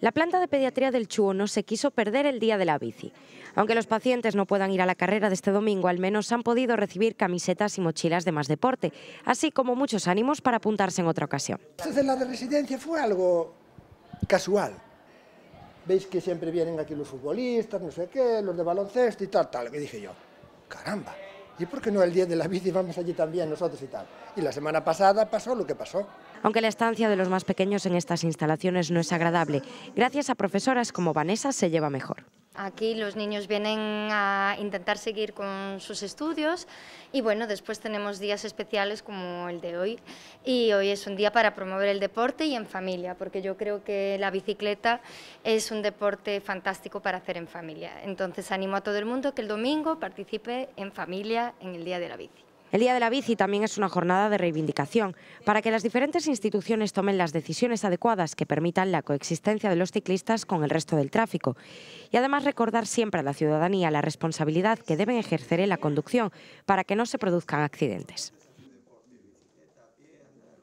La planta de pediatría del Chuo no se quiso perder el día de la bici. Aunque los pacientes no puedan ir a la carrera de este domingo, al menos han podido recibir camisetas y mochilas de más deporte, así como muchos ánimos para apuntarse en otra ocasión. la de residencia fue algo casual. Veis que siempre vienen aquí los futbolistas, no sé qué, los de baloncesto y tal, tal, que dije yo, caramba, ¿y por qué no el día de la bici vamos allí también nosotros y tal? Y la semana pasada pasó lo que pasó aunque la estancia de los más pequeños en estas instalaciones no es agradable. Gracias a profesoras como Vanessa se lleva mejor. Aquí los niños vienen a intentar seguir con sus estudios y bueno, después tenemos días especiales como el de hoy y hoy es un día para promover el deporte y en familia, porque yo creo que la bicicleta es un deporte fantástico para hacer en familia. Entonces animo a todo el mundo que el domingo participe en familia en el Día de la Bici. El Día de la Bici también es una jornada de reivindicación para que las diferentes instituciones tomen las decisiones adecuadas que permitan la coexistencia de los ciclistas con el resto del tráfico y además recordar siempre a la ciudadanía la responsabilidad que deben ejercer en la conducción para que no se produzcan accidentes.